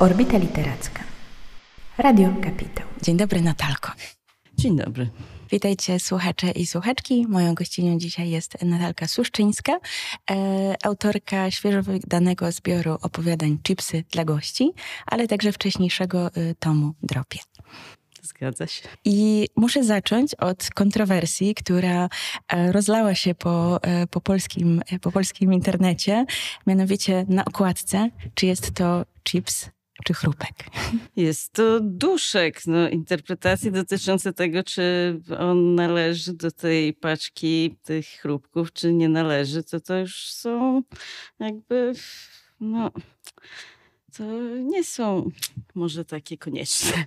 Orbita Literacka. Radio Kapitał. Dzień dobry, Natalko. Dzień dobry. Witajcie słuchacze i słuchaczki. Moją gościnią dzisiaj jest Natalka Suszczyńska, e, autorka świeżo wydanego zbioru opowiadań Chipsy dla gości, ale także wcześniejszego e, tomu Dropie. Zgadza się. I muszę zacząć od kontrowersji, która e, rozlała się po, e, po, polskim, e, po polskim internecie, mianowicie na okładce, czy jest to chips czy chrupek? Jest to duszek. No, interpretacje dotyczące tego, czy on należy do tej paczki tych chrupków, czy nie należy, to to już są jakby. No, to nie są może takie konieczne.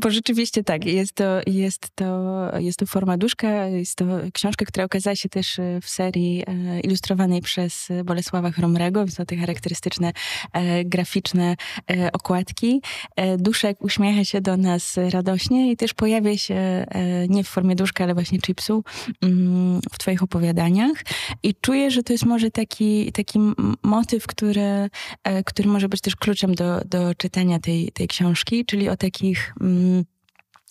Bo rzeczywiście tak, tak, jest to, jest to, jest to forma duszka, jest to książka, która okazała się też e, w serii e, ilustrowanej przez Bolesława Chromrego, więc te charakterystyczne e, graficzne okładki. Duszek uśmiecha się do nas radośnie i też pojawia się nie w formie duszka, ale właśnie chipsu mm, w twoich opowiadaniach i czuję, że to jest może taki, taki motyw, który, który może być też kluczem do, do czytania tej, tej książki, czyli o takich... Mm, Mm-hmm.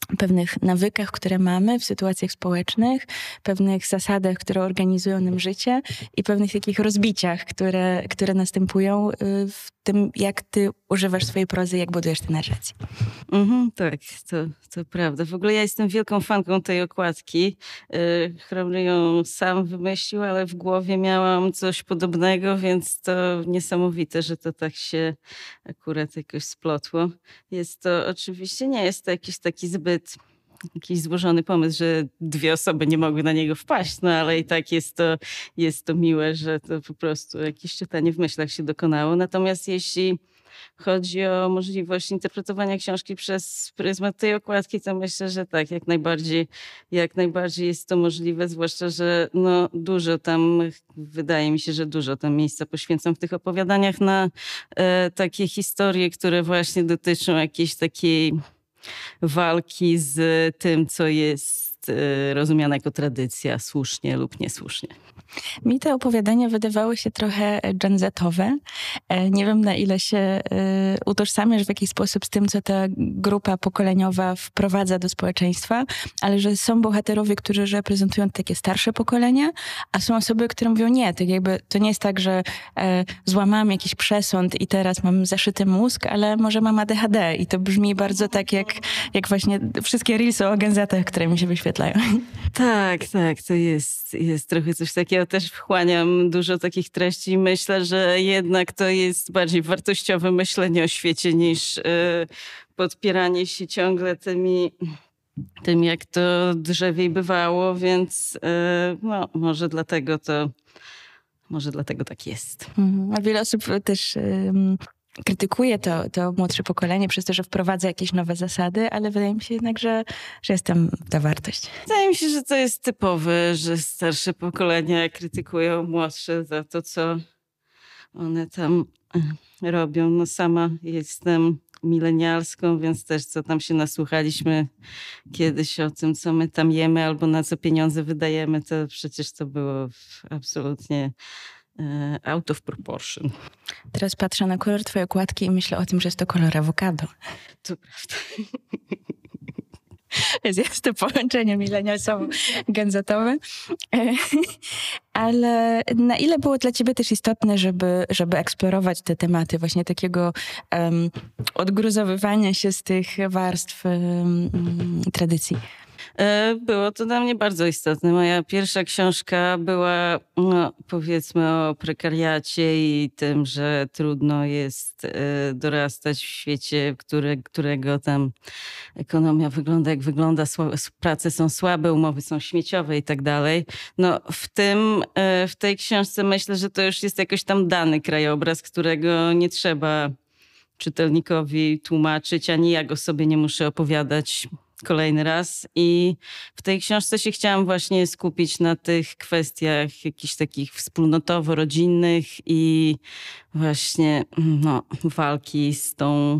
pewnych nawykach, które mamy w sytuacjach społecznych, pewnych zasadach, które organizują nam życie i pewnych takich rozbiciach, które, które następują y, w tym, jak ty używasz swojej prozy, jak budujesz te narracje. Mhm, tak, to, to prawda. W ogóle ja jestem wielką fanką tej okładki. Y, Chromry ją sam wymyślił, ale w głowie miałam coś podobnego, więc to niesamowite, że to tak się akurat jakoś splotło. Jest to oczywiście, nie jest to jakiś taki zbyt zbyt jakiś złożony pomysł, że dwie osoby nie mogły na niego wpaść, no ale i tak jest to, jest to miłe, że to po prostu jakieś czytanie w myślach się dokonało. Natomiast jeśli chodzi o możliwość interpretowania książki przez pryzmat tej okładki, to myślę, że tak, jak najbardziej, jak najbardziej jest to możliwe, zwłaszcza, że no dużo tam, wydaje mi się, że dużo tam miejsca poświęcam w tych opowiadaniach na e, takie historie, które właśnie dotyczą jakiejś takiej walki z tym, co jest Y, rozumiana jako tradycja, słusznie lub niesłusznie. Mi te opowiadania wydawały się trochę e, genzetowe. E, nie wiem, na ile się y, utożsamiasz w jakiś sposób z tym, co ta grupa pokoleniowa wprowadza do społeczeństwa, ale że są bohaterowie, którzy reprezentują takie starsze pokolenia, a są osoby, które mówią nie, to tak jakby to nie jest tak, że e, złamałam jakiś przesąd i teraz mam zaszyty mózg, ale może mam ADHD i to brzmi bardzo tak jak, jak właśnie wszystkie reelsy o genzetach, które mi się wyświetlają wyświetlają. Tak, tak, to jest, jest trochę coś takiego. Też wchłaniam dużo takich treści i myślę, że jednak to jest bardziej wartościowe myślenie o świecie niż y, podpieranie się ciągle tymi tym, jak to drzewiej bywało, więc y, no, może dlatego to może dlatego tak jest. Mhm. A wiele osób też krytykuję to, to młodsze pokolenie przez to, że wprowadza jakieś nowe zasady, ale wydaje mi się jednak, że, że jest tam ta wartość. Wydaje mi się, że to jest typowe, że starsze pokolenia krytykują młodsze za to, co one tam e, robią. No sama jestem milenialską, więc też co tam się nasłuchaliśmy kiedyś o tym, co my tam jemy albo na co pieniądze wydajemy, to przecież to było absolutnie E, out of proportion. Teraz patrzę na kolor twojej okładki i myślę o tym, że jest to kolor awokado. To prawda. Jest to połączenie milenialsowo-genzetowym. E, ale na ile było dla ciebie też istotne, żeby, żeby eksplorować te tematy właśnie takiego um, odgruzowywania się z tych warstw um, tradycji? E, było to dla mnie bardzo istotne. Moja pierwsza książka była, no, powiedzmy, o prekariacie i tym, że trudno jest e, dorastać w świecie, które, którego tam ekonomia wygląda jak wygląda, prace są słabe, umowy są śmieciowe i tak dalej. No, w tym, e, w tej książce myślę, że to już jest jakoś tam dany krajobraz, którego nie trzeba czytelnikowi tłumaczyć, ani ja go sobie nie muszę opowiadać kolejny raz. I w tej książce się chciałam właśnie skupić na tych kwestiach jakichś takich wspólnotowo-rodzinnych i właśnie no, walki z tą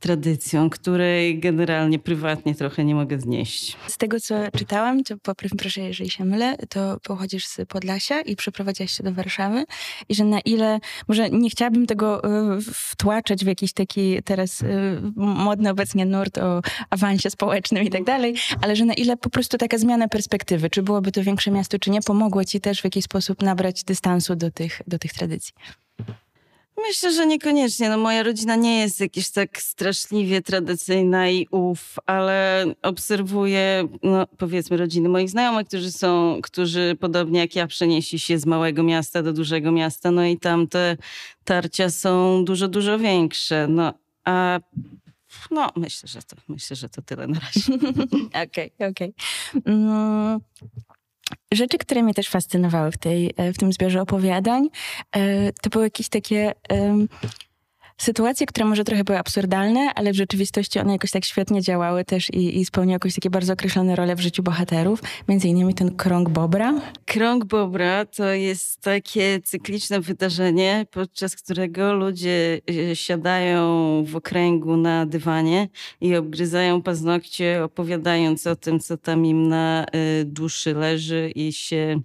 tradycją, której generalnie prywatnie trochę nie mogę znieść. Z tego, co czytałam, to popraw proszę, jeżeli się mylę, to pochodzisz z Podlasia i przeprowadziłaś się do Warszawy i że na ile, może nie chciałabym tego e, wtłaczać w jakiś taki teraz e, modny obecnie nurt o awansie społecznym i tak dalej, ale że na ile po prostu taka zmiana perspektywy, czy byłoby to większe miasto, czy nie, pomogło ci też w jakiś sposób nabrać dystansu do tych, do tych tradycji. Myślę, że niekoniecznie. No, moja rodzina nie jest jakiś tak straszliwie tradycyjna i ów, ale obserwuję, no, powiedzmy, rodziny moich znajomych, którzy są, którzy podobnie jak ja przenieśli się z małego miasta do dużego miasta, no i tam te tarcia są dużo, dużo większe. No, a no, myślę, że to, myślę, że to tyle na razie. Okej, okej. Okay, okay. mm. Rzeczy, które mnie też fascynowały w, tej, e, w tym zbiorze opowiadań, e, to były jakieś takie sytuacje, które może trochę były absurdalne, ale w rzeczywistości one jakoś tak świetnie działały też i, i spełniły jakoś takie bardzo określone role w życiu bohaterów. Między innymi ten krąg Bobra. Krąg Bobra to jest takie cykliczne wydarzenie, podczas którego ludzie e, siadają w okręgu na dywanie i obgryzają paznokcie, opowiadając o tym, co tam im na e, duszy leży i się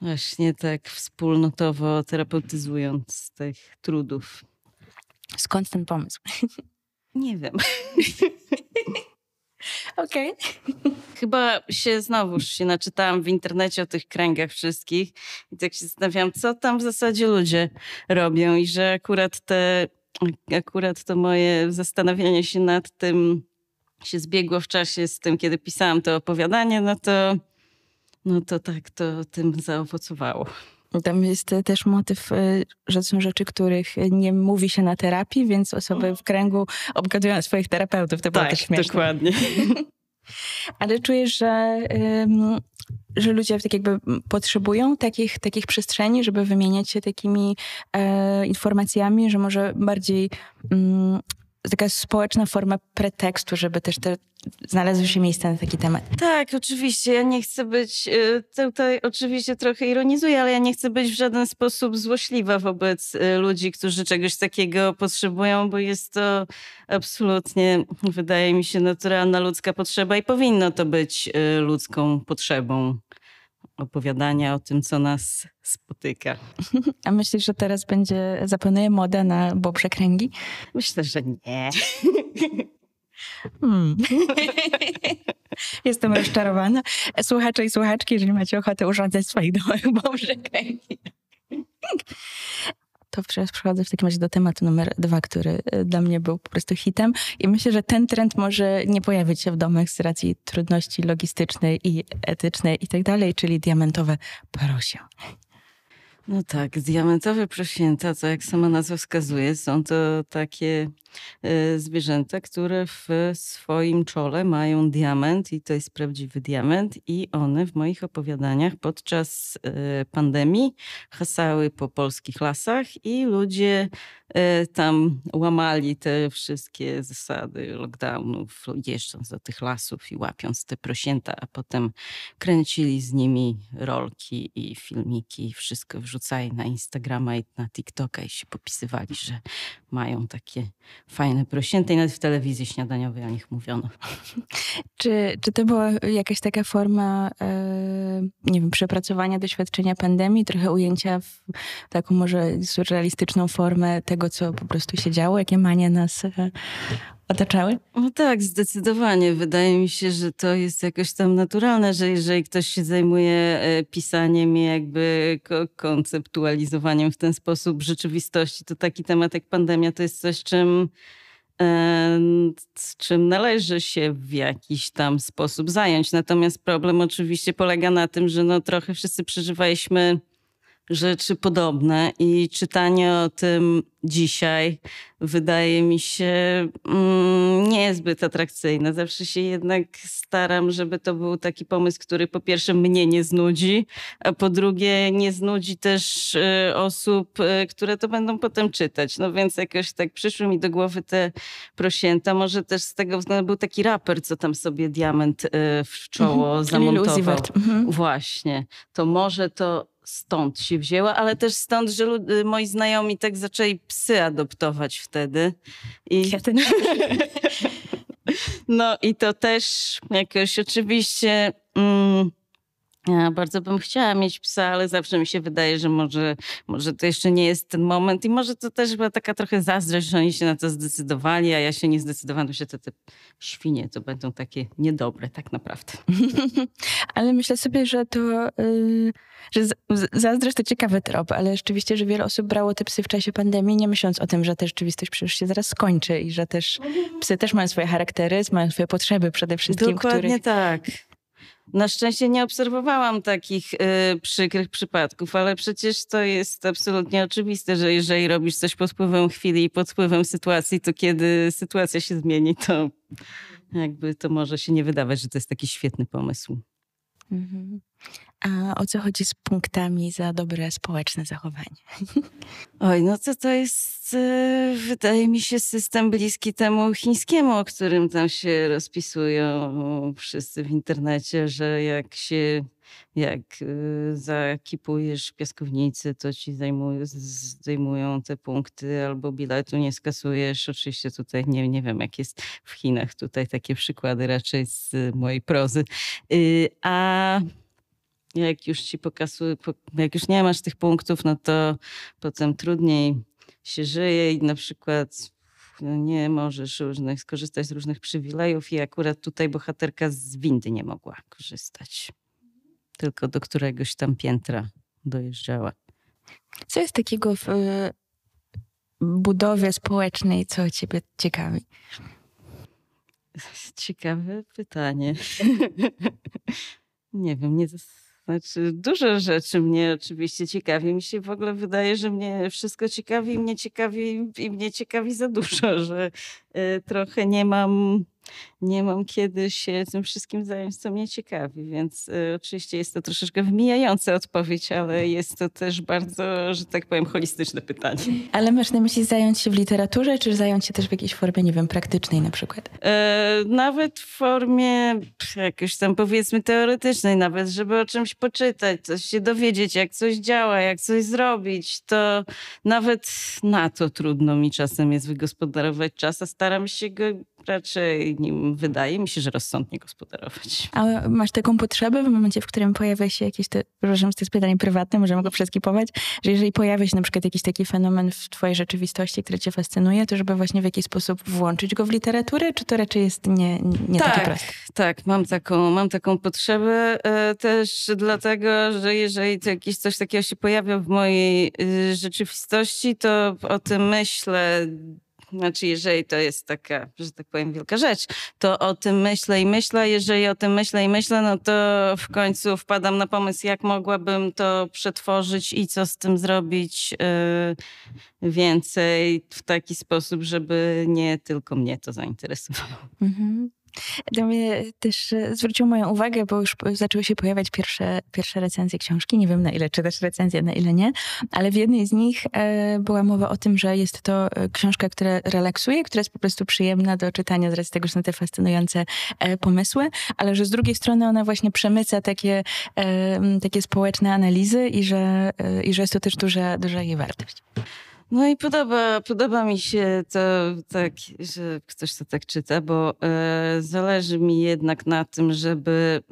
właśnie tak wspólnotowo terapeutyzując z tych trudów. Skąd ten pomysł? Nie wiem. Okej. Okay. Chyba się znowuż się naczytałam w internecie o tych kręgach wszystkich i tak się zastanawiałam, co tam w zasadzie ludzie robią i że akurat te, akurat to moje zastanawianie się nad tym się zbiegło w czasie z tym, kiedy pisałam to opowiadanie, no to, no to tak to tym zaowocowało. Tam jest e, też motyw, e, że są rzeczy, których nie mówi się na terapii, więc osoby w kręgu obgadują swoich terapeutów. To tak, też śmieszne. dokładnie. Ale czujesz, że, że ludzie tak jakby potrzebują takich, takich przestrzeni, żeby wymieniać się takimi e, informacjami, że może bardziej mm, taka społeczna forma pretekstu, żeby też te, znalazły się miejsca na taki temat. Tak, oczywiście. Ja nie chcę być, y, tutaj oczywiście trochę ironizuję, ale ja nie chcę być w żaden sposób złośliwa wobec y, ludzi, którzy czegoś takiego potrzebują, bo jest to absolutnie, wydaje mi się, naturalna ludzka potrzeba i powinno to być y, ludzką potrzebą opowiadania o tym, co nas spotyka. A myślisz, że teraz będzie zapanuje moda na bobrze kręgi? Myślę, że nie. Hmm. Jestem rozczarowana. Słuchacze i słuchaczki, jeżeli macie ochotę urządzać swoje domach bobrze kręgi to teraz przechodzę w takim razie do tematu numer dwa, który e, dla mnie był po prostu hitem. I myślę, że ten trend może nie pojawić się w domach z racji trudności logistycznej i etycznej i tak dalej, czyli diamentowe prosia. No tak, diamentowe prosięta, to jak sama nazwa wskazuje, są to takie e, zwierzęta, które w swoim czole mają diament i to jest prawdziwy diament i one w moich opowiadaniach podczas e, pandemii hasały po polskich lasach i ludzie e, tam łamali te wszystkie zasady lockdownów, jeżdżąc do tych lasów i łapiąc te prosięta, a potem kręcili z nimi rolki i filmiki i wszystko wrzucali wrzucali na Instagrama i na TikToka i się popisywali, że mają takie fajne prosięte i nawet w telewizji śniadaniowej o nich mówiono. Czy, czy to była jakaś taka forma, e, nie wiem, przepracowania doświadczenia pandemii, trochę ujęcia w taką może surrealistyczną formę tego, co po prostu się działo, jakie manie nas e, otaczały? No tak, zdecydowanie. Wydaje mi się, że to jest jakoś tam naturalne, że jeżeli ktoś się zajmuje e, pisaniem i jakby konceptualizowaniem w ten sposób rzeczywistości, to taki temat jak pandemia to jest coś, czym z e, czym należy się w jakiś tam sposób zająć. Natomiast problem oczywiście polega na tym, że no trochę wszyscy przeżywaliśmy rzeczy podobne i czytanie o tym dzisiaj wydaje mi się mm, niezbyt atrakcyjne. Zawsze się jednak staram, żeby to był taki pomysł, który po pierwsze mnie nie znudzi, a po drugie nie znudzi też y, osób, y, które to będą potem czytać. No więc jakoś tak przyszły mi do głowy te prosięta. Może też z tego względu był taki raper, co tam sobie diament y, w czoło mhm, zamontował. Mhm. Właśnie. To może to stąd się wzięła, ale też stąd, że lud- y, moi znajomi tak zaczęli psy adoptować wtedy. I... Ja no i to też jakoś oczywiście... Mm, ja e, bardzo bym chciała mieć psa, ale zawsze mi się wydaje, że może, może to jeszcze nie jest ten moment i może to też była taka trochę zazdrość, że oni się na to zdecydowali, a ja się nie zdecydowałam, że te, te świnie to będą takie niedobre tak naprawdę. ale myślę sobie, że to, yy, że zazdrość to ciekawy trop, ale rzeczywiście, że wiele osób brało te psy w czasie pandemii, nie myśląc o tym, że ta rzeczywistość przecież się zaraz skończy i że też psy też mają swoje charaktery, mają swoje potrzeby przede wszystkim. Dokładnie których... tak na szczęście nie obserwowałam takich y, przykrych przypadków, ale przecież to jest absolutnie oczywiste, że jeżeli robisz coś pod wpływem chwili i pod wpływem sytuacji, to kiedy sytuacja się zmieni, to jakby to może się nie wydawać, że to jest taki świetny pomysł. Mhm. A o co chodzi z punktami za dobre społeczne zachowanie? Oj, no to to jest, e, wydaje mi się, system bliski temu chińskiemu, o którym tam się rozpisują wszyscy w internecie, że jak się jak e, zakipujesz piaskownicy, to ci zajmują, zdejmują te punkty, albo biletu nie skasujesz. Oczywiście tutaj nie, nie wiem, jak jest w Chinach, tutaj takie przykłady raczej z mojej prozy. Y, a jak już ci pokazuje, jak już nie masz tych punktów, no to potem trudniej się żyje i na przykład no nie możesz różnych, skorzystać z różnych przywilejów i akurat tutaj bohaterka z windy nie mogła korzystać. Tylko do któregoś tam piętra dojeżdżała. Co jest takiego w e, budowie społecznej, co ciebie ciekawi? Ciekawe pytanie. nie wiem, nie... Zas- znaczy, dużo rzeczy mnie oczywiście ciekawi. Mi się w ogóle wydaje, że mnie wszystko ciekawi, mnie ciekawi i mnie ciekawi za dużo, że y, trochę nie mam nie mam kiedy się tym wszystkim zająć, co mnie ciekawi, więc y, oczywiście jest to troszeczkę wymijająca odpowiedź, ale jest to też bardzo, że tak powiem, holistyczne pytanie. Ale masz na myśli zająć się w literaturze, czy zająć się też w jakiejś formie, nie wiem, praktycznej na przykład? E, nawet w formie jakiejś tam powiedzmy teoretycznej nawet, żeby o czymś poczytać, coś się dowiedzieć, jak coś działa, jak coś zrobić, to nawet na to trudno mi czasem jest wygospodarować czas, a staram się go raczej nim wydaje mi się, że rozsądnie gospodarować. A masz taką potrzebę w momencie, w którym pojawia się jakieś, te, przepraszam, to jest pytanie prywatne, możemy go przeskipować, że jeżeli pojawia się na przykład jakiś taki fenomen w twojej rzeczywistości, który cię fascynuje, to żeby właśnie w jakiś sposób włączyć go w literaturę, czy to raczej jest nie, nie tak, takie proste? Tak, mam taką, mam taką potrzebę e, też dlatego, że jeżeli to jakieś coś takiego się pojawia w mojej y, rzeczywistości, to o tym myślę znaczy, jeżeli to jest taka, że tak powiem, wielka rzecz, to o tym myślę i myślę. Jeżeli o tym myślę i myślę, no to w końcu wpadam na pomysł, jak mogłabym to przetworzyć i co z tym zrobić yy, więcej w taki sposób, żeby nie tylko mnie to zainteresowało. Mhm. To mnie też e, zwróciło moją uwagę, bo już zaczęły się pojawiać pierwsze, pierwsze recenzje książki. Nie wiem na ile też recenzje na ile nie, ale w jednej z nich e, była mowa o tym, że jest to e, książka, która relaksuje, która jest po prostu przyjemna do czytania z racji tego, że są te fascynujące pomysły, ale że z drugiej strony ona właśnie przemyca takie, takie społeczne analizy i że, i że jest to też duża, duża jej wartość. No i podoba, podoba mi się to tak, że ktoś to tak czyta, bo e, zależy mi jednak na tym, żeby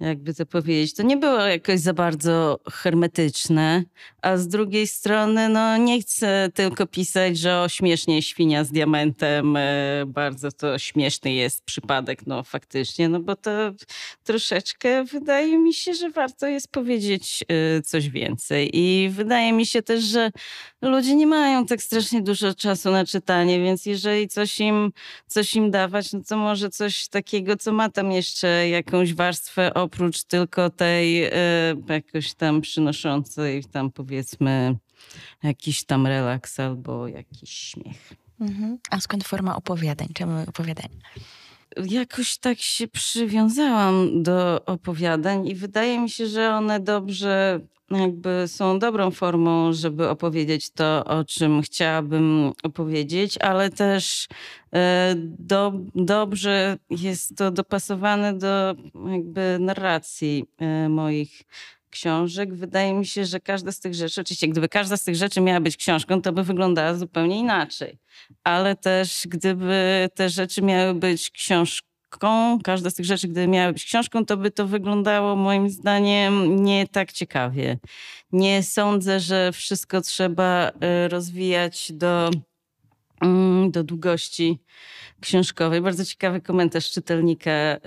jakby to powiedzieć. To nie było jakoś za bardzo hermetyczne, a z drugiej strony, no nie chcę tylko pisać, że o śmiesznie świnia z diamentem, e, bardzo to śmieszny jest przypadek, no faktycznie, no bo to troszeczkę wydaje mi się, że warto jest powiedzieć e, coś więcej i wydaje mi się też, że ludzie nie mają tak strasznie dużo czasu na czytanie, więc jeżeli coś im, coś im dawać, no to może coś takiego, co ma tam jeszcze jakąś warstwę o oprócz tylko tej y, jakoś tam przynoszącej tam powiedzmy jakiś tam relaks albo jakiś śmiech. Mhm. A skąd forma opowiadań? Czemu opowiadania? jakoś tak się przywiązałam do opowiadań i wydaje mi się, że one dobrze jakby są dobrą formą, żeby opowiedzieć to, o czym chciałabym opowiedzieć, ale też e, do, dobrze jest to dopasowane do jakby narracji e, moich książek, wydaje mi się, że każda z tych rzeczy, oczywiście gdyby każda z tych rzeczy miała być książką, to by wyglądała zupełnie inaczej. Ale też gdyby te rzeczy miały być książką, każda z tych rzeczy, gdyby miała być książką, to by to wyglądało moim zdaniem nie tak ciekawie. Nie sądzę, że wszystko trzeba y, rozwijać do mm, do długości książkowej. Bardzo ciekawy komentarz czytelnika y,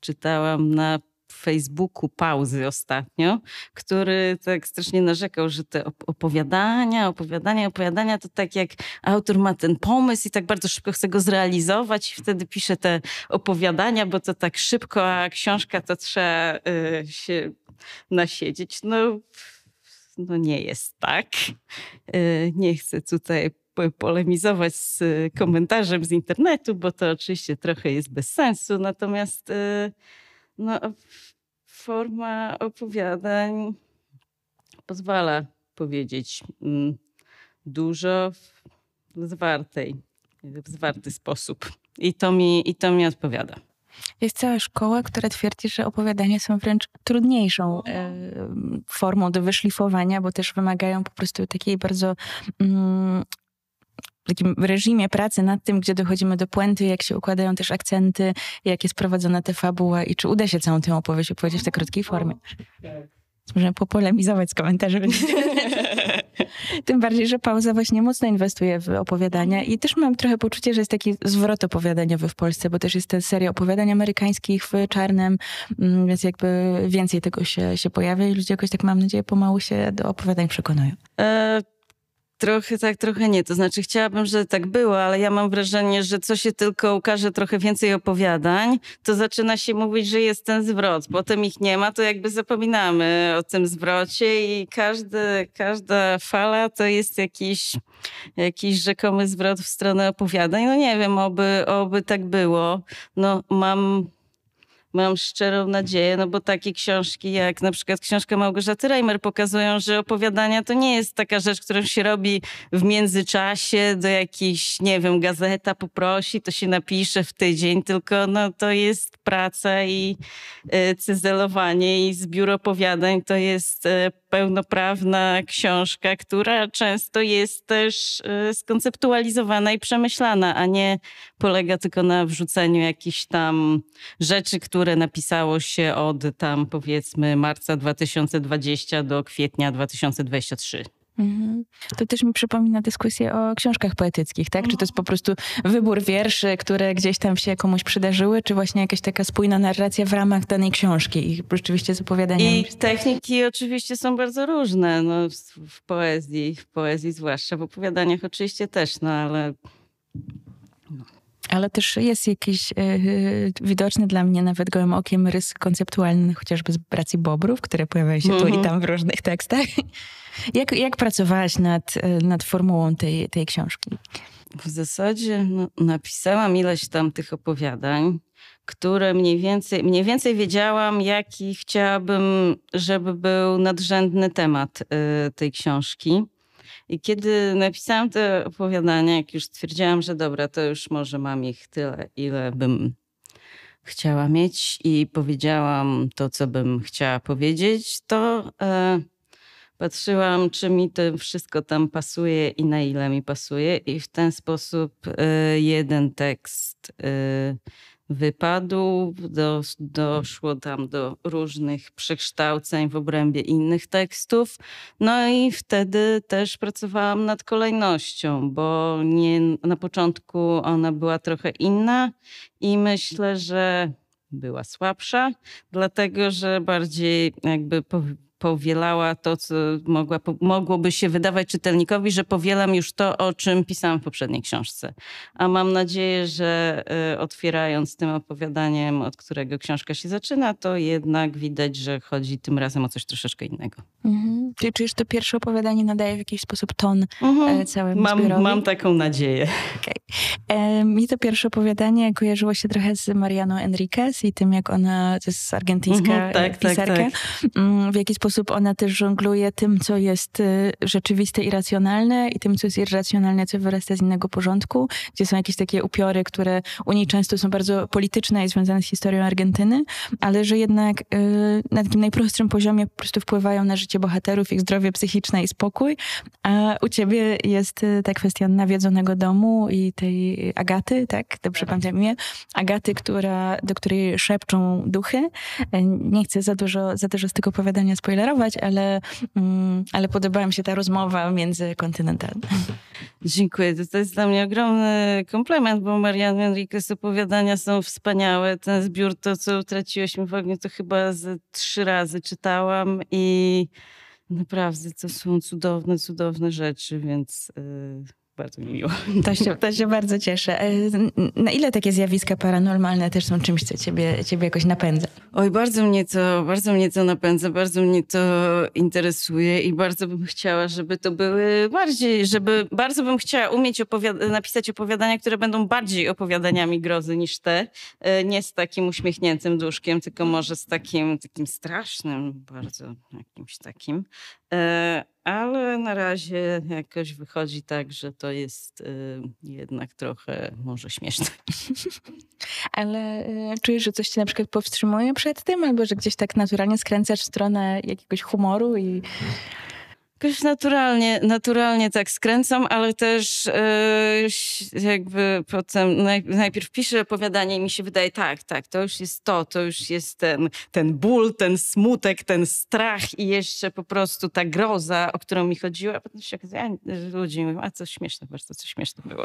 czytałam na Facebooku pauzy ostatnio, który tak strasznie narzekał, że te opowiadania, opowiadania, opowiadania to tak jak autor ma ten pomysł i tak bardzo szybko chce go zrealizować i wtedy pisze te opowiadania, bo to tak szybko, a książka to trzeba y, się nasiedzieć. No, no nie jest tak. Y, nie chcę tutaj polemizować z komentarzem z internetu, bo to oczywiście trochę jest bez sensu, natomiast y, no, forma opowiadań pozwala powiedzieć mm, dużo w zwartej, w zwarty sposób. I to mi, i to mi odpowiada. Jest cała szkoła, która twierdzi, że opowiadania są wręcz trudniejszą e, formą do wyszlifowania, bo też wymagają po prostu takiej bardzo mm, takim reżimie pracy nad tym, gdzie dochodzimy do puenty, jak się układają też akcenty, jak jest prowadzona ta fabuła i czy uda się całą tę opowieść opowiedzieć w tak krótkiej formie. Możemy popolemizować z komentarzami. Tym bardziej, że pauza właśnie mocno inwestuje w opowiadania i też mam trochę poczucie, że jest taki zwrot opowiadaniowy w Polsce, bo też jest ta seria opowiadań amerykańskich w czarnym, mm, więc jakby więcej tego się, się pojawia i ludzie jakoś tak mam nadzieję pomału się do opowiadań przekonują. E, Trochę tak, trochę nie. To znaczy, chciałabym, żeby tak było, ale ja mam wrażenie, że co się tylko ukaże trochę więcej opowiadań, to zaczyna się mówić, że jest ten zwrot. Potem ich nie ma, to jakby zapominamy o tym zwrocie i każdy, każda fala to jest jakiś, jakiś rzekomy zwrot w stronę opowiadań. No nie wiem, oby, oby tak było. No mam Mam szczerą nadzieję, no bo takie książki jak na przykład książka Małgorzaty Reimer pokazują, że opowiadania to nie jest taka rzecz, którą się robi w międzyczasie do jakiejś, nie wiem, gazeta poprosi, to się napisze w tydzień, tylko no to jest praca i y, cyzelowanie i zbiór opowiadań to jest e, pełnoprawna książka, która często jest też e, skonceptualizowana i przemyślana, a nie polega tylko na wrzuceniu jakichś tam rzeczy, które które napisało się od tam powiedzmy marca 2020 do kwietnia 2023. Mhm. To też mi przypomina dyskusję o książkach poetyckich, tak? Czy to jest po prostu wybór wierszy, które gdzieś tam się komuś przydarzyły, czy właśnie jakaś taka spójna narracja w ramach danej książki i rzeczywiście opowiadaniem? I techniki oczywiście są bardzo różne, no, w poezji, w poezji zwłaszcza, w opowiadaniach oczywiście też, no ale ale też jest jakiś yy, e, e, widoczny dla mnie nawet gołym okiem rys konceptualny, chociażby z braci bobrów, które pojawiają się mm -hmm. tu i mhm. tam w różnych tekstach. jak, jak pracowałaś nad, e, nad formułą tej, tej książki? W zasadzie no, napisałam ileś tam tych opowiadań, które mniej więcej, mniej więcej wiedziałam, jaki chciałabym, żeby był nadrzędny temat tej książki. I kiedy napisałam to opowiadanie, jak już stwierdziłam, że dobra, to już może mam ich tyle, ile bym chciała mieć i powiedziałam to, co bym chciała powiedzieć, to e, patrzyłam, czy mi to wszystko tam pasuje i na ile mi pasuje, i w ten sposób e, jeden tekst. E, wypadł, do, mhm. doszło tam do różnych przekształceń w obrębie innych tekstów. No i wtedy też pracowałam nad kolejnością, bo nie, na początku ona była trochę inna i myślę, że była słabsza, dlatego że bardziej jakby powielała to, co mogła, mogłoby się wydawać czytelnikowi, że powielam już to, o czym pisałam w poprzedniej książce. A mam nadzieję, że e, otwierając tym opowiadaniem, od którego książka się zaczyna, to jednak widać, że chodzi tym razem o coś troszeczkę innego. Mhm. Czyli czyż to pierwsze opowiadanie nadaje w jakiś sposób ton e, mhm. całemu mam, zbiorowi? Mam taką nadzieję. Okay mi to pierwsze opowiadanie kojarzyło się trochę z Mariano Enriquez i tym, jak ona, to jest argentyńska mm -hmm, tak, pisarka, tak, tak. w jaki sposób ona też żongluje tym, co jest y, rzeczywiste i racjonalne i tym, co jest irracjonalne, co wyrasta z innego porządku, gdzie są jakieś takie upiory, które u niej często są bardzo polityczne i związane z historią Argentyny, ale że jednak y, na takim najprostszym poziomie po prostu wpływają na życie bohaterów, ich zdrowie psychiczne i spokój, a u ciebie jest y, ta kwestia nawiedzonego domu i tej Agaty, tak? Dobrze tak. pamiętam imię. Agaty, która, do której szepczą duchy. E, nie chcę za dużo, za dużo z tego opowiadania spoilerować, ale, mm, ale podobała mi się ta rozmowa międzykontynentalna. Dziękuję. To jest dla mnie ogromny komplement, bo Marian Enriquez opowiadania są wspaniałe. Ten zbiór, to co utraciłeś mi w ogniu, to chyba ze trzy razy czytałam i naprawdę to są cudowne, cudowne rzeczy, więc... Yy bardzo mi miło. To się, to się bardzo cieszę. E, na ile takie zjawiska paranormalne też są czymś, co ciebie, ciebie jakoś napędza? Oj, bardzo mnie, to, bardzo mnie to napędza, bardzo mnie to interesuje i bardzo bym chciała, żeby to były bardziej, żeby bardzo bym chciała umieć opowiada napisać opowiadania, które będą bardziej opowiadaniami grozy niż te. E, nie z takim uśmiechniętym duszkiem, tylko może z takim, takim strasznym, bardzo jakimś takim. E, ale na razie jakoś wychodzi tak, że to jest y, jednak trochę może śmieszne. Ale y, czujesz, że coś cię na przykład powstrzymuje przed tym, albo że gdzieś tak naturalnie skręcasz w stronę jakiegoś humoru i... Mhm jakoś naturalnie, naturalnie tak skręcam, ale też yy, jakby potem naj, najpierw piszę opowiadanie i mi się wydaje, tak, tak, to już jest to, to już jest ten, ten ból, ten smutek, ten strach i jeszcze po prostu ta groza, o którą mi chodziło, a potem się okazuje, ludzie mówią, a co śmieszne, bardzo co śmieszne było.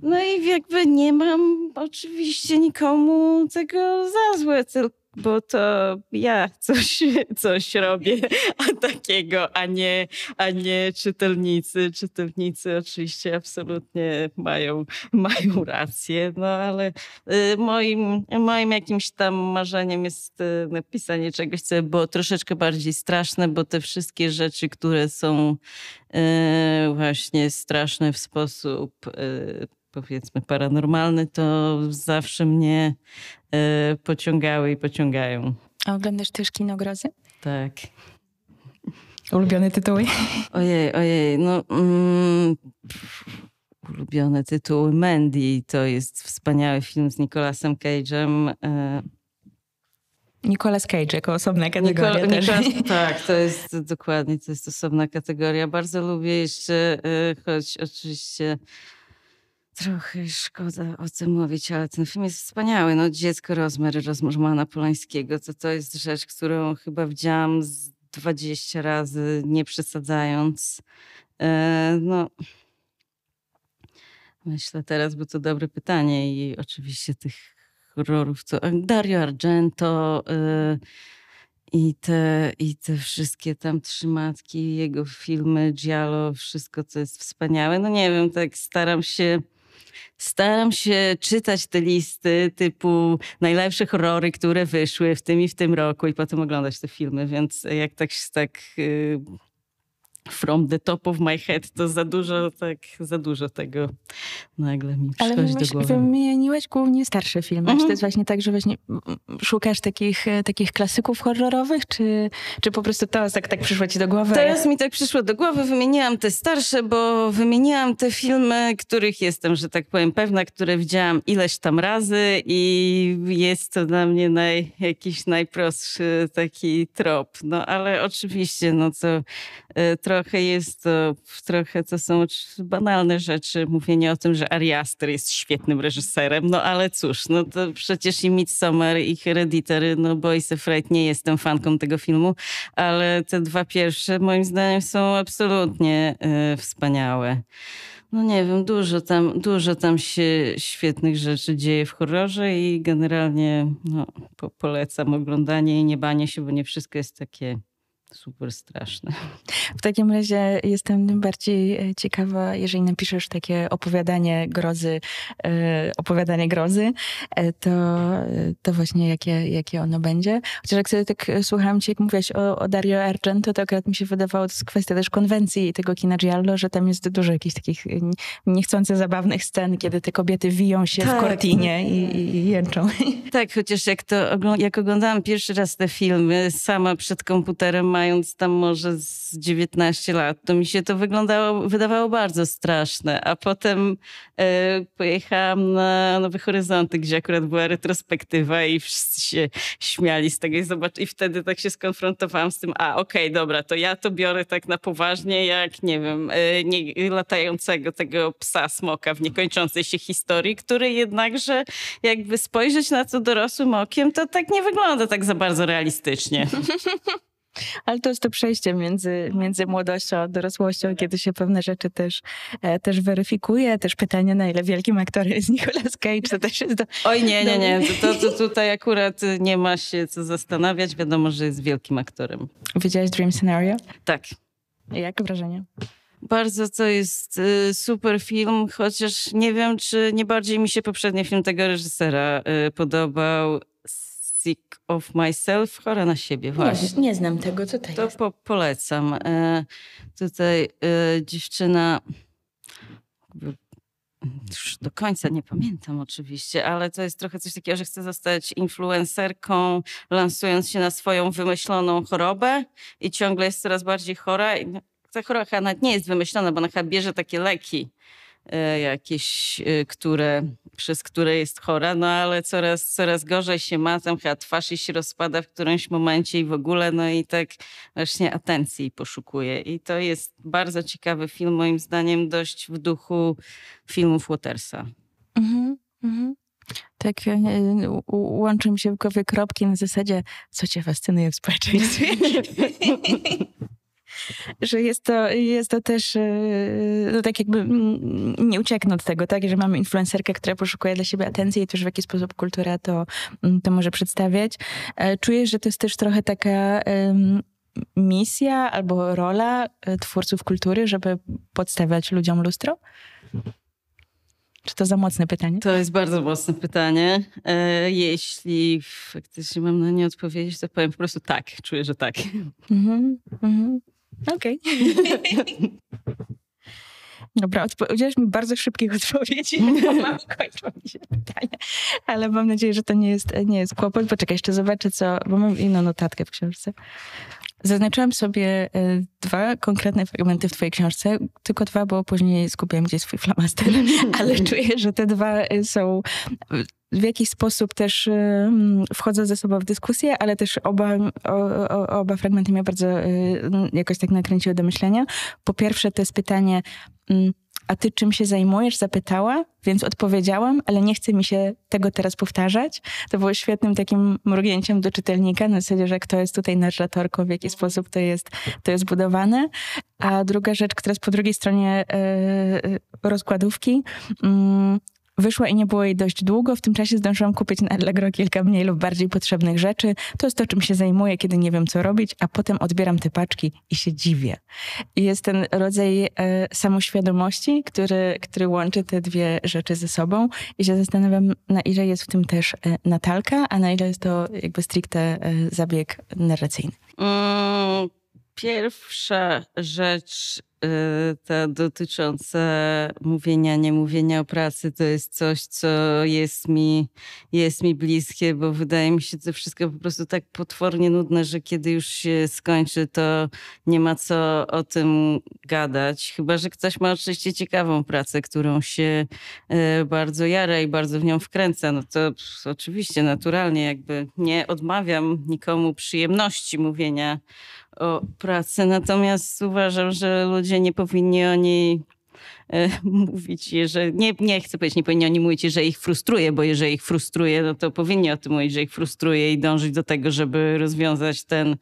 No i jakby nie mam oczywiście nikomu tego za złe, tylko bo to ja coś, coś robię takiego, a nie, a nie czytelnicy. Czytelnicy oczywiście absolutnie mają, mają rację, no ale y, moim, moim jakimś tam marzeniem jest y, napisanie czegoś, co było troszeczkę bardziej straszne, bo te wszystkie rzeczy, które są y, właśnie straszne w sposób powiedzmy paranormalny, to zawsze mnie e, pociągały i pociągają. A oglądasz też kino grozy? Tak. Ulubione tytuły? Ojej, ojej, no... Mm, ulubione tytuły Mandy, to jest wspaniały film z Nicolasem Cage'em. Y, Nicolas Cage jako osobna kategoria Nicol- też. Nicolas, tak, to jest dokładnie, to jest osobna kategoria. Bardzo lubię jeszcze, e, choć oczywiście Trochę szkoda o tym mówić, ale ten film jest wspaniały. No, Dziecko Rozmary Rozmana Polańskiego to, to jest rzecz, którą chyba widziałam z 20 razy, nie przesadzając. E, no, myślę teraz, bo to dobre pytanie i oczywiście tych horrorów, co Dario Argento e, i, te, i te wszystkie tam trzy matki, jego filmy, Giallo, wszystko, co jest wspaniałe. No nie wiem, tak staram się Staram się czytać te listy typu najlepsze horrory, które wyszły w tym i w tym roku i potem oglądać te filmy, więc jak tak, tak yy from the top of my head, to za dużo, tak, za dużo tego nagle mi przychodzi Ale wymieniłeś, do głowy. wymieniłeś głównie starsze filmy. Czy to jest mhm. właśnie tak, że właśnie szukasz takich, e, takich klasyków horrorowych, czy, czy po prostu teraz tak, tak przyszło ci do głowy? Teraz mi tak przyszło do głowy. Wymieniłam te starsze, bo wymieniłam te filmy, których jestem, że tak powiem, pewna, które widziałam ileś tam razy i jest to dla mnie naj, jakiś najprostszy taki trop. No ale oczywiście, no co trop e, trochę jest, e, trochę to są banalne rzeczy, mówienie o tym, że Ari Aster jest świetnym reżyserem, no ale cóż, no to przecież i Midsommar i Hereditary, no Boys Afraid nie jestem fanką tego filmu, ale te dwa pierwsze moim zdaniem są absolutnie y, wspaniałe. No nie wiem, dużo tam, dużo tam się świetnych rzeczy dzieje w horrorze i generalnie no, po polecam oglądanie i nie banie się, bo nie wszystko jest takie super straszne. W takim razie jestem tym bardziej e, ciekawa, jeżeli napiszesz takie opowiadanie grozy, e, opowiadanie grozy, e, to, to właśnie jakie, jakie ono będzie. Chociaż jak sobie tak słuchałam cię, jak mówiłaś o, o Dario Argento, to akurat mi się wydawało, to jest kwestia też konwencji tego kina giallo, że tam jest dużo jakichś takich niechcący zabawnych scen, kiedy te kobiety wiją się tak. w kortinie i, i, jęczą. Tak, chociaż jak to, jak oglądałam pierwszy raz te filmy sama przed komputerem, mając tam może z 19 lat, to mi się to wyglądało, wydawało bardzo straszne. A potem e, pojechałam na Nowy Horyzonty, gdzie akurat była retrospektywa i wszyscy się śmiali z tego i zobacz, i wtedy tak się skonfrontowałam z tym, a okej, okay, dobra, to ja to biorę tak na poważnie, jak nie wiem, y, nie, latającego tego psa smoka w niekończącej się historii, który jednakże jakby spojrzeć na to dorosłym okiem, to tak nie wygląda tak za bardzo realistycznie. Ale to jest to przejście między, między młodością a dorosłością, tak. kiedy się pewne rzeczy też, e, też weryfikuje. Też pytanie, na ile wielkim aktorem jest Nicolas Cage, to też jest do... Oj nie, nie, nie. To, to, tutaj akurat y, nie ma się co zastanawiać. Wiadomo, że jest wielkim aktorem. Widziałeś Dream Scenario? Tak. Jak wrażenie? Bardzo to jest y, super film, chociaż nie wiem, czy nie bardziej mi się poprzedni film tego reżysera y, podobał. Sick of Myself, chora na siebie, właśnie. Nie, nie znam tego, co to, to jest. To po polecam. E, tutaj e, dziewczyna już do końca nie pamiętam oczywiście, ale to jest trochę coś takiego, że chce zostać influencerką, lansując się na swoją wymyśloną chorobę i ciągle jest coraz bardziej chora. ta choroba nawet nie jest wymyślona, bo ona chyba bierze takie leki E, jakieś, e, które, przez które jest chora, no ale coraz, coraz gorzej się ma, tam chyba twarz się rozpada w którymś momencie i w ogóle, no i tak właśnie atencji poszukuje. I to jest bardzo ciekawy film, moim zdaniem dość w duchu filmów Watersa. Mhm, mhm. Tak, łączy mi się w głowie kropki na zasadzie, co cię fascynuje w społeczeństwie. że jest to, jest to też, e, no tak jakby mm, nie ucieknąć od tego, tak, że mamy influencerkę, która poszukuje dla siebie atencji i też w jakiś sposób kultura to, mm, to może przedstawiać. E, czuję, że to jest też trochę taka misja albo rola e, twórców kultury, żeby podstawiać ludziom lustro? Czy to za mocne pytanie? To jest bardzo mocne pytanie. Jeśli faktycznie mam na nie odpowiedzieć, to powiem po prostu tak. Czuję, że tak. Mm -hmm, mm -hmm. Okej. Okay. Dobra, udzielasz mi bardzo szybkich odpowiedzi, bo mamy kończą mi się Ale mam nadzieję, że to nie jest, nie jest kłopot. Poczekaj, jeszcze zobaczę, co... Bo mam inną notatkę w książce. Zaznaczyłam sobie e, dwa konkretne fragmenty w twojej książce, tylko dwa, bo później skupiłam gdzieś swój flamaster, ale czuję, że te dwa e, są w jakiś sposób też y, mm, wchodzą ze sobą w dyskusję, ale też oba, o, o, oba fragmenty mnie bardzo y, mm, jakoś tak nakręciły do myślenia. Po pierwsze, to jest pytanie, mm, a ty czym się zajmujesz? Zapytała, więc odpowiedziałam, ale nie chce mi się tego teraz powtarzać. To było świetnym takim mrugnięciem do czytelnika, na zasadzie, że kto jest tutaj narratorką, w jaki sposób to jest, to jest budowane. A druga rzecz, która jest po drugiej stronie yy, rozkładówki, yy, Wyszła i nie było jej dość długo. W tym czasie zdążyłam kupić na Allegro kilka mniej lub bardziej potrzebnych rzeczy. To jest to, czym się zajmuję, kiedy nie wiem, co robić, a potem odbieram te paczki i się dziwię. I jest ten rodzaj e, samoświadomości, który, który łączy te dwie rzeczy ze sobą i się zastanawiam, na ile jest w tym też e, Natalka, a na ile jest to jakby stricte e, zabieg narracyjny. Mm, pierwsza rzecz Y, ta dotycząca mówienia, nie mówienia o pracy, to jest coś, co jest mi, jest mi bliskie, bo wydaje mi się to wszystko po prostu tak potwornie nudne, że kiedy już się skończy, to nie ma co o tym gadać. Chyba, że ktoś ma oczywiście ciekawą pracę, którą się y, bardzo jara i bardzo w nią wkręca. No to oczywiście, naturalnie, jakby nie odmawiam nikomu przyjemności mówienia o Natomiast uważam, że ludzie nie powinni o niej e, mówić, że nie, nie chcę powiedzieć, nie powinni oni mówić, że ich frustruje, bo jeżeli ich frustruje, no to powinni o tym mówić, że ich frustruje i dążyć do tego, żeby rozwiązać ten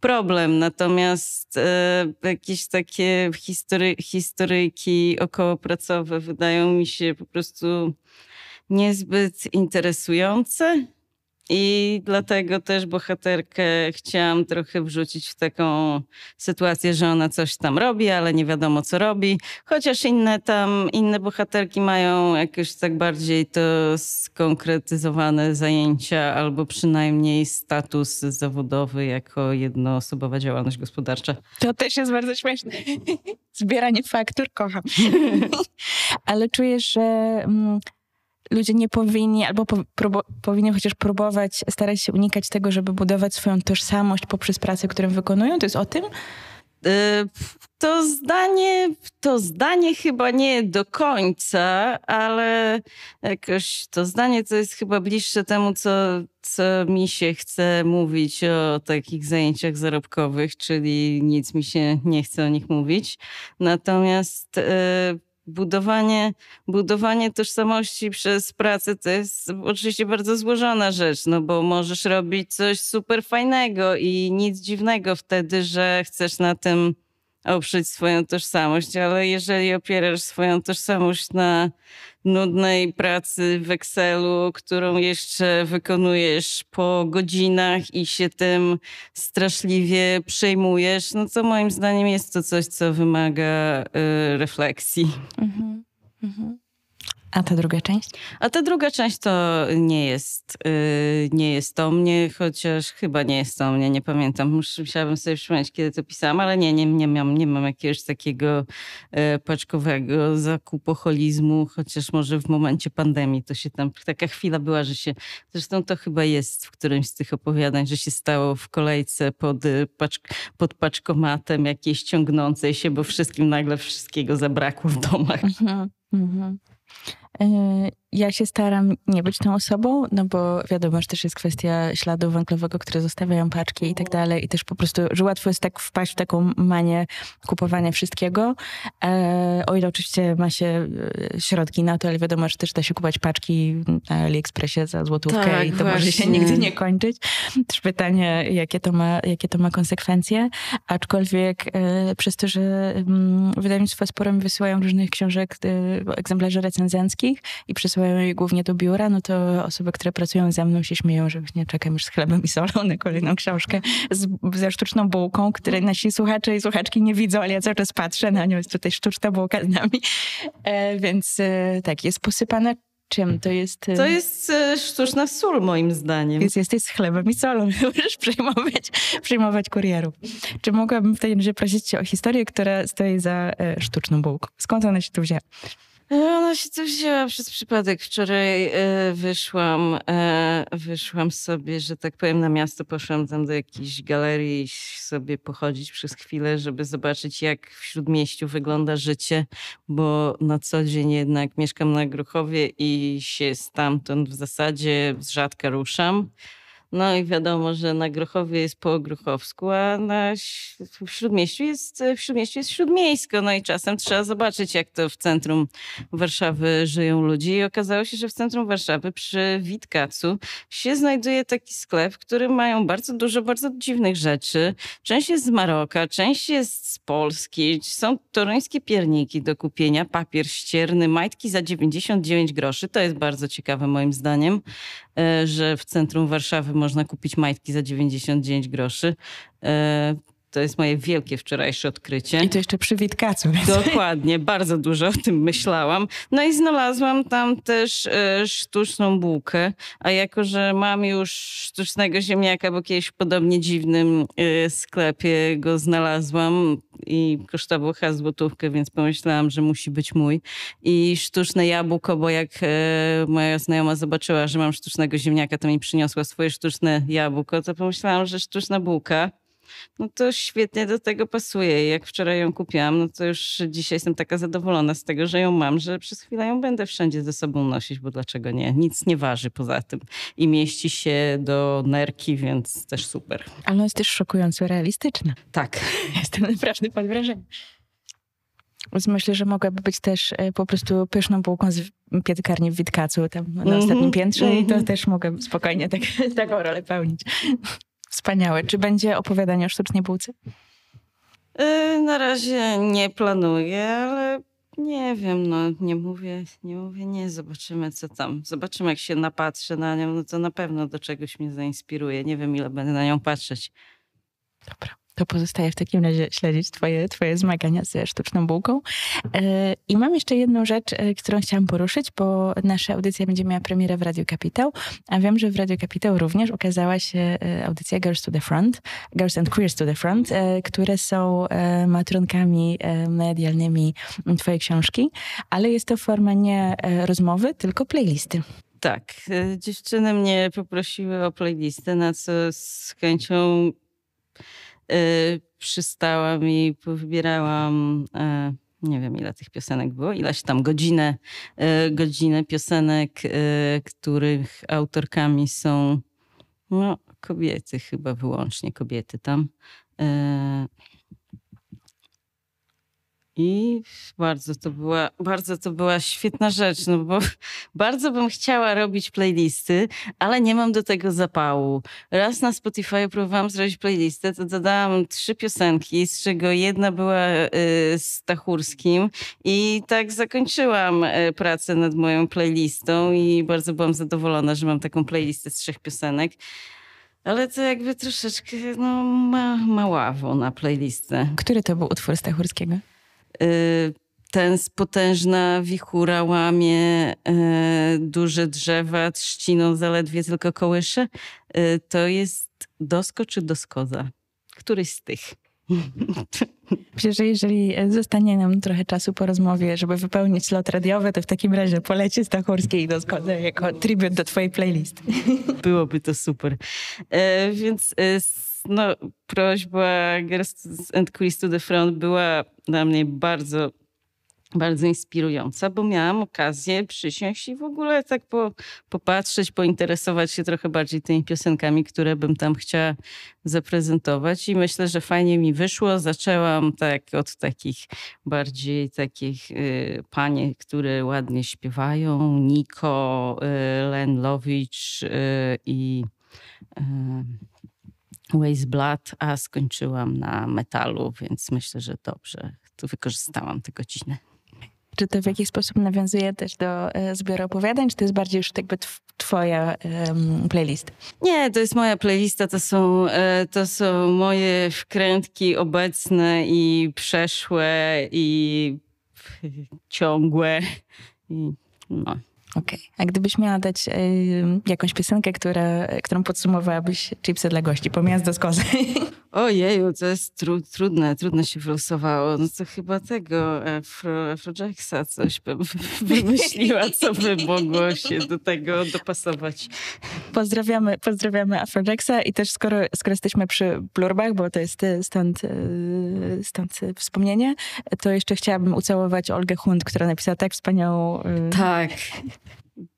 problem. Natomiast e, jakieś takie history, historyjki okołopracowe wydają mi się po prostu niezbyt interesujące. I dlatego też bohaterkę chciałam trochę wrzucić w taką sytuację, że ona coś tam robi, ale nie wiadomo co robi. Chociaż inne tam, inne bohaterki mają jakieś tak bardziej to skonkretyzowane zajęcia albo przynajmniej status zawodowy jako jednoosobowa działalność gospodarcza. To też jest bardzo śmieszne. Zbieranie faktur kocham. ale czuję, że mm, ludzie nie powinni, albo po, powinni chociaż próbować starać się unikać tego, żeby budować swoją tożsamość poprzez pracę, którą wykonują. To jest o tym? Y, to zdanie, to zdanie chyba nie do końca, ale jakoś to zdanie to jest chyba bliższe temu, co, co mi się chce mówić o takich zajęciach zarobkowych, czyli nic mi się nie chce o nich mówić. Natomiast yy, budowanie, budowanie tożsamości przez pracę to jest oczywiście bardzo złożona rzecz, no bo możesz robić coś super fajnego i nic dziwnego wtedy, że chcesz na tym oprzeć swoją tożsamość, ale jeżeli opierasz swoją tożsamość na nudnej pracy w Excelu, którą jeszcze wykonujesz po godzinach i się tym straszliwie przejmujesz, no co moim zdaniem jest to coś, co wymaga y, refleksji. Mhm. mhm. A ta druga część? A ta druga część to nie jest, yy, nie jest o mnie, chociaż chyba nie jest o mnie, nie pamiętam. Musiałabym sobie przypomnieć, kiedy to pisałam, ale nie, nie, nie, mam, nie mam jakiegoś takiego yy, paczkowego zakupoholizmu, chociaż może w momencie pandemii to się tam, taka chwila była, że się, zresztą to chyba jest w którymś z tych opowiadań, że się stało w kolejce pod, y, pacz pod paczkomatem jakiejś ciągnącej się, bo wszystkim nagle wszystkiego zabrakło w domach. Mhm, mhm. 嗯。ja się staram nie być tą osobą, no bo wiadomo, że też jest kwestia śladu węglowego, które zostawiają paczki i tak dalej i też po prostu, że łatwo jest tak wpaść w taką manię kupowania wszystkiego, e, o ile oczywiście ma się e, środki na to, ale wiadomo, że też da się kupować paczki na AliExpressie za złotówkę tak, i to właśnie. może się nigdy nie kończyć. Też pytanie, jakie to ma, jakie to ma konsekwencje, aczkolwiek e, przez to, że m, mm, wydawnictwa sporo mi wysyłają różnych książek, e, egzemplarzy recenzenckich i przesyłają głównie do biura, no to osoby, które pracują ze mną się śmieją, że właśnie czekam już z chlebem i solą na kolejną książkę z, ze sztuczną bułką, której nasi słuchacze i słuchaczki nie widzą, ale ja cały czas patrzę na nią, jest tutaj sztuczna bułka z nami. E, więc e, tak, jest posypana czym to jest? E? To jest e, sztuczna sól, moim zdaniem. Więc jesteś z chlebem i solą, możesz przyjmować kurierów. Czy mogłabym w tej razie prosić cię o historię, która stoi za e, sztuczną bułką? Skąd ona się tu wzięła? Ona się to wzięła przez przypadek. Wczoraj e, wyszłam, e, wyszłam sobie, że tak powiem, na miasto. Poszłam tam do jakiejś galerii sobie pochodzić przez chwilę, żeby zobaczyć, jak w śródmieściu wygląda życie, bo na co dzień jednak mieszkam na Gruchowie i się stamtąd w zasadzie z rzadka ruszam. No i wiadomo, że na Grochowie jest po grochowsku, a na w Śródmieściu jest, w Śródmieściu jest śródmiejsko. No i czasem trzeba zobaczyć, jak to w centrum Warszawy żyją ludzie. I okazało się, że w centrum Warszawy przy Witkacu się znajduje taki sklep, w którym mają bardzo dużo bardzo dziwnych rzeczy. Część jest z Maroka, część jest z Polski. Są toruńskie pierniki do kupienia, papier ścierny, majtki za 99 groszy. To jest bardzo ciekawe moim zdaniem. E, że w centrum Warszawy można kupić majtki za 99 groszy. E, to jest moje wielkie wczorajsze odkrycie. I to jeszcze przy Witkacu. Dokładnie, bardzo dużo o tym myślałam. No i znalazłam tam też e, sztuczną bułkę, a jako, że mam już sztucznego ziemniaka, bo kiedyś w podobnie dziwnym e, sklepie go znalazłam i kosztował złotówkę, więc pomyślałam, że musi być mój. I sztuczne jabłko, bo jak e, moja znajoma zobaczyła, że mam sztucznego ziemniaka, to mi przyniosła swoje sztuczne jabłko, to pomyślałam, że sztuczna bułka no to świetnie do tego pasuje. Jak wczoraj ją kupiłam, no to już dzisiaj jestem taka zadowolona z tego, że ją mam, że przez chwilę ją będę wszędzie ze sobą nosić, bo dlaczego nie? Nic nie waży poza tym. I mieści się do nerki, więc też super. Ale jest też szokująco realistyczna. Tak. Jestem naprawdę pod wrażeniem. Myślę, że mogłaby być też e, po prostu pyszną bułką z piekarni w Witkacu, tam na mm -hmm. ostatnim piętrze mm -hmm. i to mhm. też mogę spokojnie tak, taką rolę pełnić. Wspaniałe. Czy będzie opowiadanie o sztucznej płucy na razie nie planuję, ale nie wiem, no nie mówię, nie mówię, nie, zobaczymy co tam. Zobaczymy jak się napatrzę na nią, no to na pewno do czegoś mnie zainspiruje. Nie wiem ile będę na nią patrzeć. Dobra to pozostaje w takim razie śledzić twoje, twoje zmagania ze sztuczną bułką. E, I mam jeszcze jedną rzecz, e, którą chciałam poruszyć, bo nasza audycja będzie miała premierę w Radio Kapitał, a wiem, że w Radio Kapitał również ukazała się e, audycja Girls to the Front, Girls and Queers to the Front, które są matronkami medialnymi twojej książki, ale jest to forma nie rozmowy, tylko playlisty. Tak, dziewczyny mnie poprosiły o playlistę, na co z chęcią Y, przystałam i wybierałam e, nie wiem ile tych piosenek było, ileś tam godzinę, e, godzinę piosenek, e, których autorkami są no, kobiety chyba wyłącznie, kobiety tam. I bardzo to była, bardzo to była świetna rzecz, no bo bardzo bym chciała robić playlisty, ale nie mam do tego zapału. Raz na Spotify próbowałam zrobić playlistę, to dodałam trzy piosenki, z czego jedna była y, z Tachurskim i tak zakończyłam e, pracę nad moją playlistą i bardzo byłam zadowolona, że mam taką playlistę z trzech piosenek. Ale to jakby troszeczkę no, ma, maławo na playlistę. Który to był utwór Tachurskiego? Y, ten potężna wichura łamie y, duże drzewa, trzciną zaledwie tylko kołysze. Y, to jest dosko czy doskoza? Któryś z tych. że jeżeli zostanie nam trochę czasu po rozmowie, żeby wypełnić lot radiowy, to w takim razie polecie Stachurskiej i doskonale jako tribut do twojej playlisty. Byłoby to super. E, więc e, no, prośba Girls and Queers to the Front była dla mnie bardzo, bardzo inspirująca, bo miałam okazję przysiąść i w ogóle tak po, popatrzeć, pointeresować się trochę bardziej tymi piosenkami, które bym tam chciała zaprezentować i myślę, że fajnie mi wyszło. Zaczęłam tak od takich bardziej takich y, panie, które ładnie śpiewają, Niko, y, Lenlowicz y, i... Y, Waze Blood, a skończyłam na metalu, więc myślę, że dobrze tu wykorzystałam tę godzinę. Czy to w jakiś sposób nawiązuje też do e, zbioru opowiadań, czy to jest bardziej już jakby twoja um, playlist? Nie, to jest moja playlista, to są, e, to są moje wkrętki obecne i przeszłe i ciągłe. I no. Okej. Okay. A gdybyś miała dać y, jakąś piosenkę, która, którą podsumowałabyś chipsy dla gości, pomijając skozy. Ojeju, to jest tru, trudne, trudno się wylosowało. No to chyba tego e, Afro, coś bym wymyśliła, co by mogło się do tego dopasować. Pozdrawiamy, pozdrawiamy Afro i też skoro, skoro jesteśmy przy blurbach, bo to jest e, stąd, stąd wspomnienie, to jeszcze chciałabym ucałować Olgę Hund, która napisała tak wspaniałą... Tak,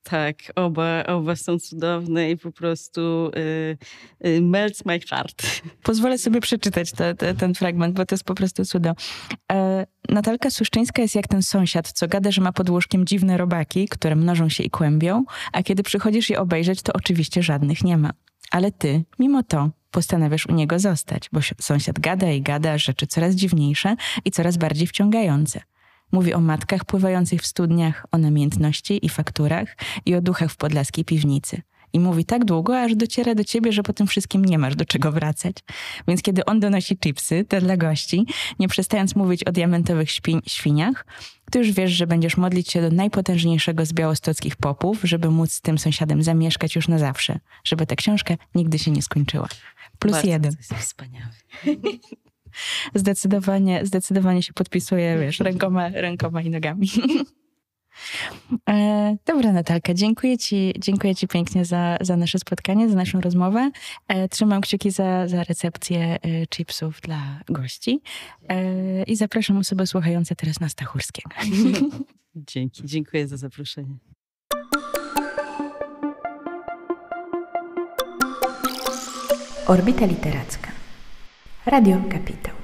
tak, oba, oba są cudowne i po prostu y, y melts my heart. Pozwolę sobie przeczytać te, te, ten fragment, bo to jest po prostu cudo. E, Natalka Suszczyńska jest jak ten sąsiad, co gada, że ma pod łóżkiem dziwne robaki, które mnożą się i kłębią, a kiedy przychodzisz je obejrzeć, to oczywiście żadnych nie ma. Ale ty, mimo to, postanawiasz u niego zostać, bo sąsiad gada i gada rzeczy coraz dziwniejsze i coraz bardziej wciągające. Mówi o matkach pływających w studniach, o namiętności i fakturach i o duchach w podlaskiej piwnicy. I mówi tak długo, aż dociera do ciebie, że po tym wszystkim nie masz do czego wracać. Więc kiedy on donosi chipsy, te dla gości, nie przestając mówić o diamentowych śpi- świniach, to już wiesz, że będziesz modlić się do najpotężniejszego z białostockich popów, żeby móc z tym sąsiadem zamieszkać już na zawsze, żeby ta książka nigdy się nie skończyła. Plus Bardzo jeden. Wspaniały. Zdecydowanie, zdecydowanie się podpisuję, wiesz, rękoma, rękoma i nogami. E, dobra, Natalka, dziękuję Ci, dziękuję ci pięknie za, za nasze spotkanie, za naszą rozmowę. E, trzymam kciuki za, za recepcję e, chipsów dla gości i zapraszam osoby słuchające teraz na Stachurskiego. Dzięki, dziękuję za zaproszenie. Orbita Literacka. Radio Capitao.